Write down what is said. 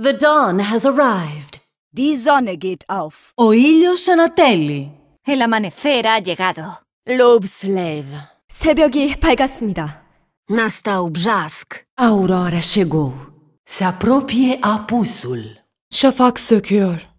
The dawn has arrived. Die Sonne geht auf. O Oilio Sanatelli. El amanecer ha llegado. Lobslave. 새벽이 밝았습니다. Nastał brzask. Aurora chegou. Se apropie apusul. Şafak söküyor.